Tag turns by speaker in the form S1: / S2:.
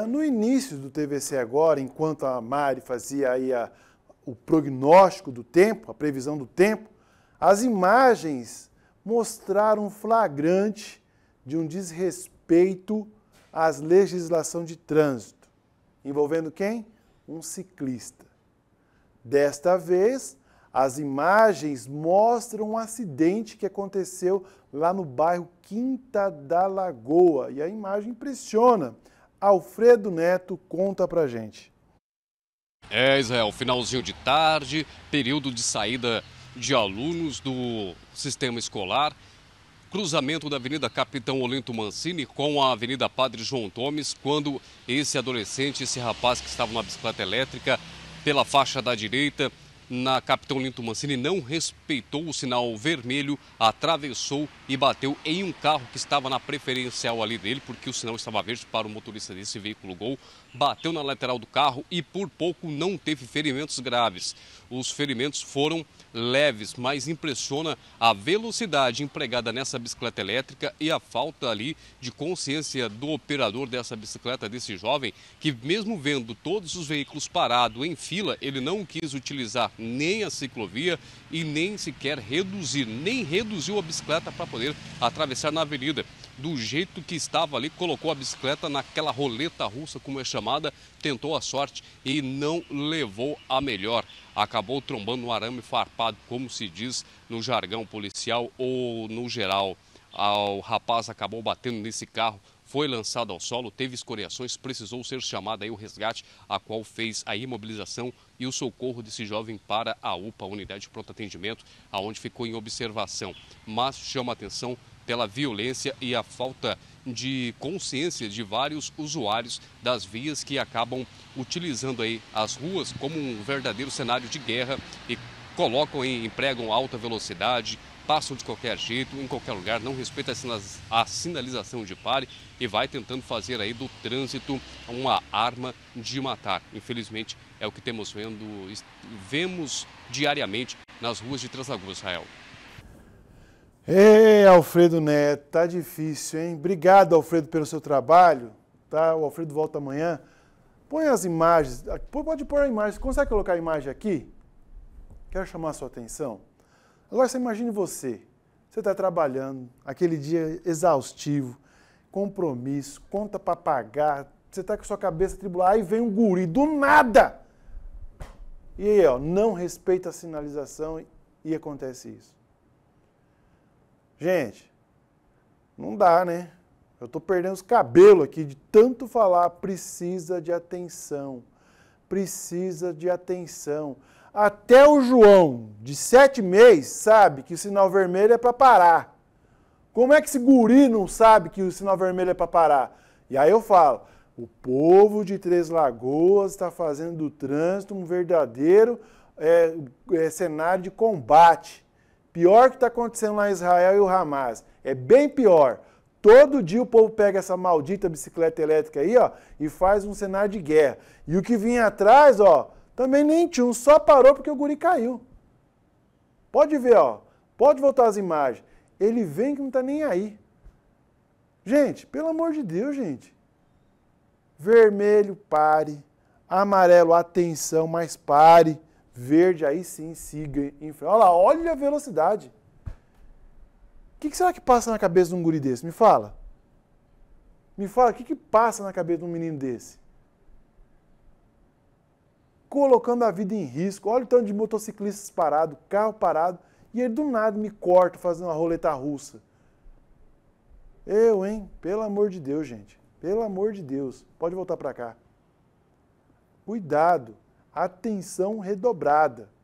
S1: Tá, no início do TVC agora, enquanto a Mari fazia aí a, o prognóstico do tempo, a previsão do tempo, as imagens mostraram flagrante de um desrespeito às legislação de trânsito, envolvendo quem? Um ciclista. Desta vez, as imagens mostram um acidente que aconteceu lá no bairro Quinta da Lagoa, e a imagem impressiona Alfredo Neto conta pra gente.
S2: É, Israel, finalzinho de tarde, período de saída de alunos do sistema escolar. Cruzamento da Avenida Capitão Olinto Mancini com a Avenida Padre João Tomes. quando esse adolescente, esse rapaz que estava na bicicleta elétrica, pela faixa da direita, na Capitão Linto Mancini não respeitou o sinal vermelho, atravessou e bateu em um carro que estava na preferencial ali dele, porque o sinal estava verde para o motorista desse veículo Gol, bateu na lateral do carro e por pouco não teve ferimentos graves. Os ferimentos foram leves, mas impressiona a velocidade empregada nessa bicicleta elétrica e a falta ali de consciência do operador dessa bicicleta, desse jovem, que mesmo vendo todos os veículos parados em fila, ele não quis utilizar nem a ciclovia e nem sequer reduzir, nem reduziu a bicicleta para poder atravessar na avenida. Do jeito que estava ali, colocou a bicicleta naquela roleta russa, como é chamada, tentou a sorte e não levou a melhor. Acabou trombando um arame farpado, como se diz no jargão policial ou no geral. O rapaz acabou batendo nesse carro, foi lançado ao solo, teve escoriações, precisou ser chamado aí o resgate, a qual fez a imobilização e o socorro desse jovem para a UPA, a Unidade de Pronto Atendimento, aonde ficou em observação. Mas chama atenção pela violência e a falta de consciência de vários usuários das vias que acabam utilizando aí as ruas como um verdadeiro cenário de guerra e colocam e empregam alta velocidade, passam de qualquer jeito, em qualquer lugar, não respeita a sinalização de pare e vai tentando fazer aí do trânsito uma arma de matar. Infelizmente, é o que temos vendo, vemos diariamente nas ruas de Translagoa, Israel.
S1: Ei, Alfredo Neto, tá difícil, hein? Obrigado, Alfredo, pelo seu trabalho, tá? O Alfredo volta amanhã. Põe as imagens, pode pôr a imagem, consegue colocar a imagem aqui? Quero chamar a sua atenção. Agora você imagine você. Você está trabalhando, aquele dia exaustivo, compromisso, conta para pagar, você está com sua cabeça tribular, aí vem um guri do nada. E aí, ó, não respeita a sinalização e acontece isso. Gente, não dá, né? Eu estou perdendo os cabelos aqui de tanto falar, precisa de atenção, precisa de atenção. Até o João, de sete meses, sabe que o sinal vermelho é para parar. Como é que esse guri não sabe que o sinal vermelho é para parar? E aí eu falo, o povo de Três Lagoas está fazendo do trânsito um verdadeiro é, é, cenário de combate. Pior que está acontecendo lá em Israel e o Hamas. É bem pior. Todo dia o povo pega essa maldita bicicleta elétrica aí, ó, e faz um cenário de guerra. E o que vinha atrás, ó, também nem tinha um, só parou porque o guri caiu. Pode ver, ó. Pode voltar as imagens. Ele vem que não está nem aí. Gente, pelo amor de Deus, gente. Vermelho, pare. Amarelo, atenção, mas pare. Verde, aí sim, siga em frente. Olha lá, olha a velocidade. O que, que, será que passa na cabeça de um guri desse? Me fala. Me fala, o que, que passa na cabeça de um menino desse? colocando a vida em risco. Olha o tanto de motociclistas parado, carro parado, e ele do nada me corta fazendo uma roleta russa. Eu, hein? Pelo amor de Deus, gente. Pelo amor de Deus. Pode voltar para cá. Cuidado. Atenção redobrada.